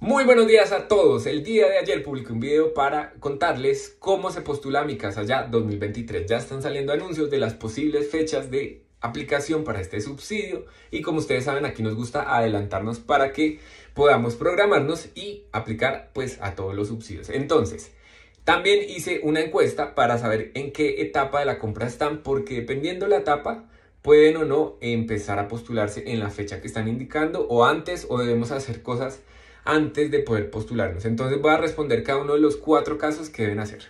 Muy buenos días a todos. El día de ayer publiqué un video para contarles cómo se postula mi casa ya 2023. Ya están saliendo anuncios de las posibles fechas de aplicación para este subsidio y como ustedes saben aquí nos gusta adelantarnos para que podamos programarnos y aplicar pues a todos los subsidios. Entonces, también hice una encuesta para saber en qué etapa de la compra están porque dependiendo la etapa pueden o no empezar a postularse en la fecha que están indicando o antes o debemos hacer cosas antes de poder postularnos. Entonces voy a responder cada uno de los cuatro casos que deben hacer.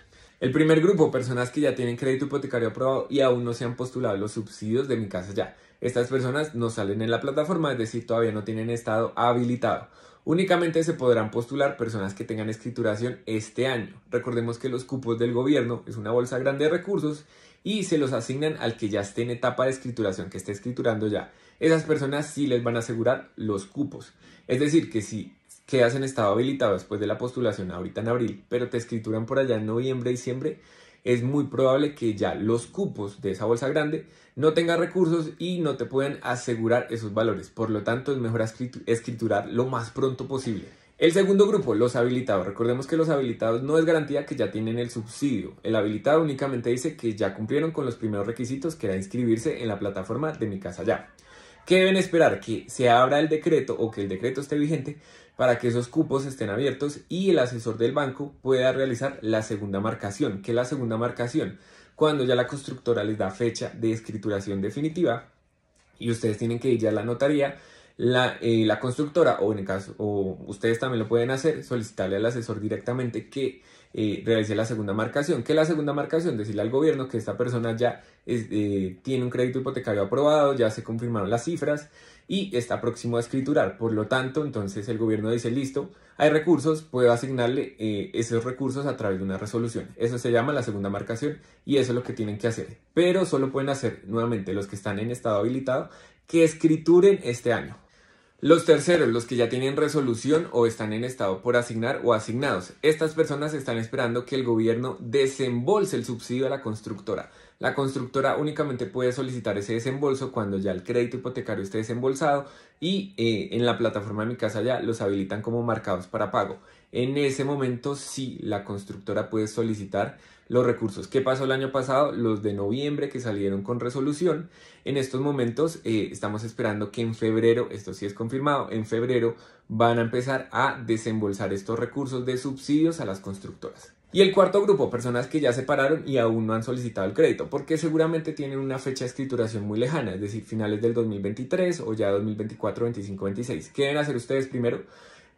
El primer grupo, personas que ya tienen crédito hipotecario aprobado y aún no se han postulado los subsidios de mi casa ya. Estas personas no salen en la plataforma, es decir, todavía no tienen estado habilitado. Únicamente se podrán postular personas que tengan escrituración este año. Recordemos que los cupos del gobierno es una bolsa grande de recursos y se los asignan al que ya esté en etapa de escrituración, que esté escriturando ya. Esas personas sí les van a asegurar los cupos. Es decir, que si quedas en estado habilitado después de la postulación ahorita en abril, pero te escrituran por allá en noviembre, diciembre, es muy probable que ya los cupos de esa bolsa grande no tengan recursos y no te puedan asegurar esos valores. Por lo tanto, es mejor escriturar lo más pronto posible. El segundo grupo, los habilitados. Recordemos que los habilitados no es garantía que ya tienen el subsidio. El habilitado únicamente dice que ya cumplieron con los primeros requisitos que era inscribirse en la plataforma de Mi Casa Ya. ¿Qué deben esperar? Que se abra el decreto o que el decreto esté vigente para que esos cupos estén abiertos y el asesor del banco pueda realizar la segunda marcación. ¿Qué es la segunda marcación? Cuando ya la constructora les da fecha de escrituración definitiva y ustedes tienen que ir ya a la notaría, la, eh, la constructora o en el caso, o ustedes también lo pueden hacer, solicitarle al asesor directamente que eh, realice la segunda marcación. Que la segunda marcación, decirle al gobierno que esta persona ya eh, tiene un crédito hipotecario aprobado, ya se confirmaron las cifras y está próximo a escriturar. Por lo tanto, entonces el gobierno dice, listo, hay recursos, puedo asignarle eh, esos recursos a través de una resolución. Eso se llama la segunda marcación y eso es lo que tienen que hacer. Pero solo pueden hacer nuevamente los que están en estado habilitado que escrituren este año. Los terceros, los que ya tienen resolución o están en estado por asignar o asignados. Estas personas están esperando que el gobierno desembolse el subsidio a la constructora. La constructora únicamente puede solicitar ese desembolso cuando ya el crédito hipotecario esté desembolsado y eh, en la plataforma de mi casa ya los habilitan como marcados para pago. En ese momento sí la constructora puede solicitar los recursos. ¿Qué pasó el año pasado? Los de noviembre que salieron con resolución. En estos momentos eh, estamos esperando que en febrero, esto sí es confirmado, en febrero van a empezar a desembolsar estos recursos de subsidios a las constructoras. Y el cuarto grupo, personas que ya se pararon y aún no han solicitado el crédito, porque seguramente tienen una fecha de escrituración muy lejana, es decir, finales del 2023 o ya 2024, 2025, 2026. ¿Qué deben hacer ustedes primero?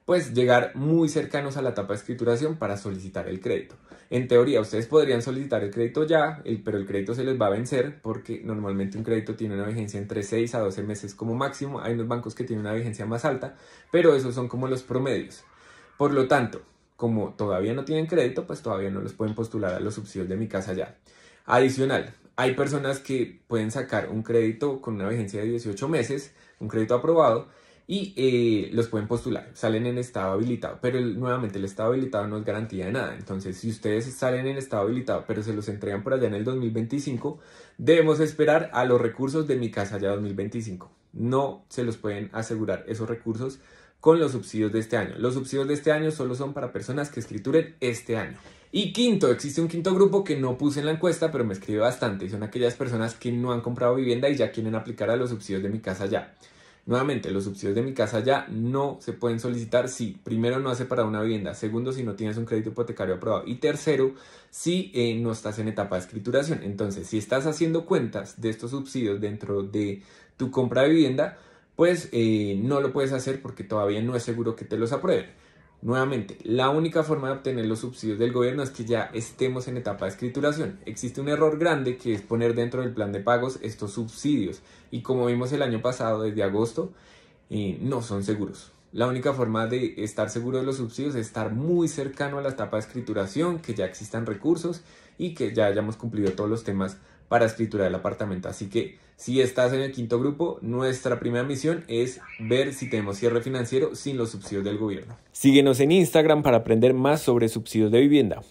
Pues llegar muy cercanos a la etapa de escrituración para solicitar el crédito. En teoría, ustedes podrían solicitar el crédito ya, pero el crédito se les va a vencer porque normalmente un crédito tiene una vigencia entre 6 a 12 meses como máximo. Hay unos bancos que tienen una vigencia más alta, pero esos son como los promedios. Por lo tanto, como todavía no tienen crédito, pues todavía no los pueden postular a los subsidios de mi casa ya. Adicional, hay personas que pueden sacar un crédito con una vigencia de 18 meses, un crédito aprobado, y eh, los pueden postular, salen en estado habilitado, pero nuevamente el estado habilitado no es garantía de nada, entonces si ustedes salen en estado habilitado pero se los entregan por allá en el 2025, debemos esperar a los recursos de mi casa ya 2025, no se los pueden asegurar esos recursos con los subsidios de este año. Los subsidios de este año solo son para personas que escrituren este año. Y quinto, existe un quinto grupo que no puse en la encuesta, pero me escribe bastante. Son aquellas personas que no han comprado vivienda y ya quieren aplicar a los subsidios de mi casa ya. Nuevamente, los subsidios de mi casa ya no se pueden solicitar si, primero, no hace para una vivienda, segundo, si no tienes un crédito hipotecario aprobado y tercero, si eh, no estás en etapa de escrituración. Entonces, si estás haciendo cuentas de estos subsidios dentro de tu compra de vivienda, pues eh, no lo puedes hacer porque todavía no es seguro que te los aprueben. Nuevamente, la única forma de obtener los subsidios del gobierno es que ya estemos en etapa de escrituración. Existe un error grande que es poner dentro del plan de pagos estos subsidios y como vimos el año pasado desde agosto, eh, no son seguros. La única forma de estar seguro de los subsidios es estar muy cercano a la etapa de escrituración, que ya existan recursos y que ya hayamos cumplido todos los temas para escritura del apartamento. Así que si estás en el quinto grupo, nuestra primera misión es ver si tenemos cierre financiero sin los subsidios del gobierno. Síguenos en Instagram para aprender más sobre subsidios de vivienda.